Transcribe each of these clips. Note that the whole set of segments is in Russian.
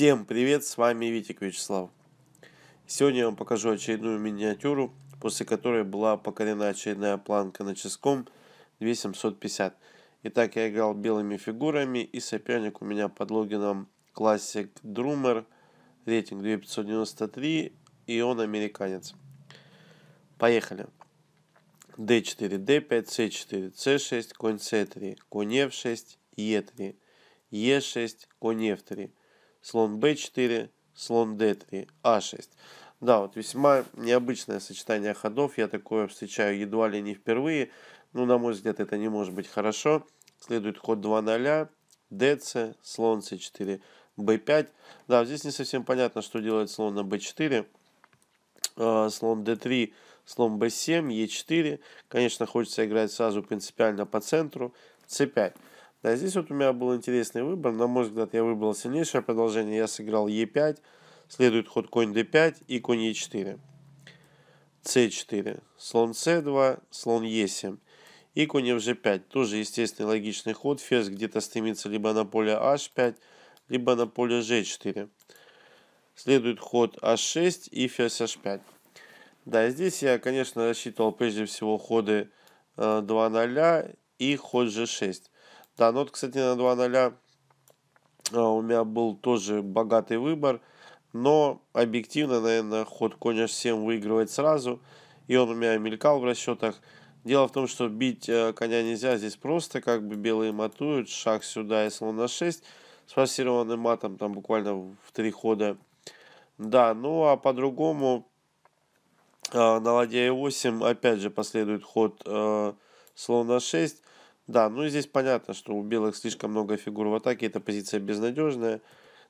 Всем привет, с вами Витик Вячеслав. Сегодня я вам покажу очередную миниатюру, после которой была покорена очередная планка на ческом 2750. Итак, я играл белыми фигурами и соперник у меня под логином Classic Drummer, рейтинг 2593 и он американец. Поехали. d4, d5, c4, c6, конь c3, конь f6, e3, e6, конь f3 слон b4, слон d3, a6. А да, вот весьма необычное сочетание ходов. Я такое встречаю едва ли не впервые. Ну, на мой взгляд, это не может быть хорошо. Следует ход 2 0, dc, слон c4, b5. Да, здесь не совсем понятно, что делает слон на b4. А, слон d3, слон b7, e4. Конечно, хочется играть сразу принципиально по центру, c5. Да, здесь вот у меня был интересный выбор. На мой взгляд, я выбрал сильнейшее продолжение. Я сыграл Е5, следует ход конь d5 и конь e4. c4, слон c2, слон е 7 и конь fg5. Тоже естественный логичный ход. Ферзь где-то стремится либо на поле h5, либо на поле g4. Следует ход h6 и ферзь h5. Да, здесь я, конечно, рассчитывал прежде всего ходы 2 э, 0 и ход g6. Да, ну вот, кстати, на 2.0 а, у меня был тоже богатый выбор, но объективно, наверное, ход коня 7 выигрывает сразу, и он у меня мелькал в расчетах. Дело в том, что бить э, коня нельзя, здесь просто как бы белые матуют, шаг сюда и слон на 6, с форсированным матом, там буквально в три хода. Да, ну а по-другому а, на ладья e8 опять же последует ход э, слон на 6, да, ну и здесь понятно, что у белых слишком много фигур в атаке, эта позиция безнадежная.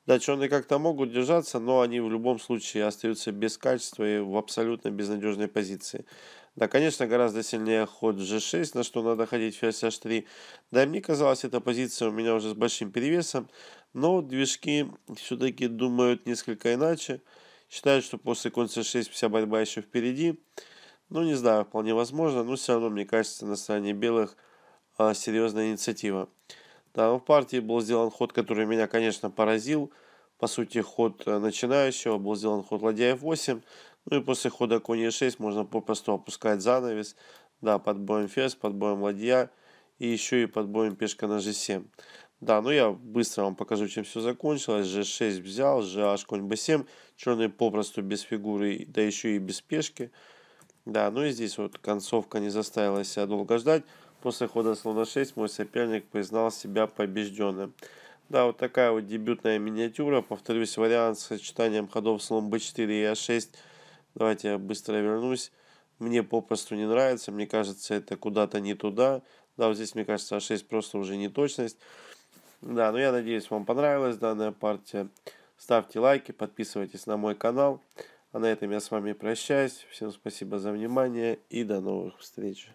Да, черные как-то могут держаться, но они в любом случае остаются без качества и в абсолютно безнадежной позиции. Да, конечно, гораздо сильнее ход g6, на что надо ходить ферзь h3. Да, мне казалось, эта позиция у меня уже с большим перевесом, но движки все-таки думают несколько иначе. Считают, что после конца c6 вся борьба еще впереди. Ну, не знаю, вполне возможно, но все равно, мне кажется, на стороне белых – а, серьезная инициатива. Да, в партии был сделан ход, который меня, конечно, поразил. По сути, ход э, начинающего, был сделан ход ладья f8. Ну и после хода конь e6 можно попросту опускать занавес. Да, под боем ферзь, под боем ладья и еще и под боем пешка на g7. Да, ну я быстро вам покажу, чем все закончилось. g6 взял, gh, конь b7. Черные попросту без фигуры, да еще и без пешки. Да, ну и здесь вот концовка не заставила себя долго ждать. После хода слона 6 мой соперник признал себя побежденным. Да, вот такая вот дебютная миниатюра. Повторюсь, вариант с сочетанием ходов слон b4 и a6. «А Давайте я быстро вернусь. Мне попросту не нравится. Мне кажется, это куда-то не туда. Да, вот здесь, мне кажется, a6 «А просто уже не точность. Да, ну я надеюсь, вам понравилась данная партия. Ставьте лайки, подписывайтесь на мой канал. А на этом я с вами прощаюсь. Всем спасибо за внимание и до новых встреч.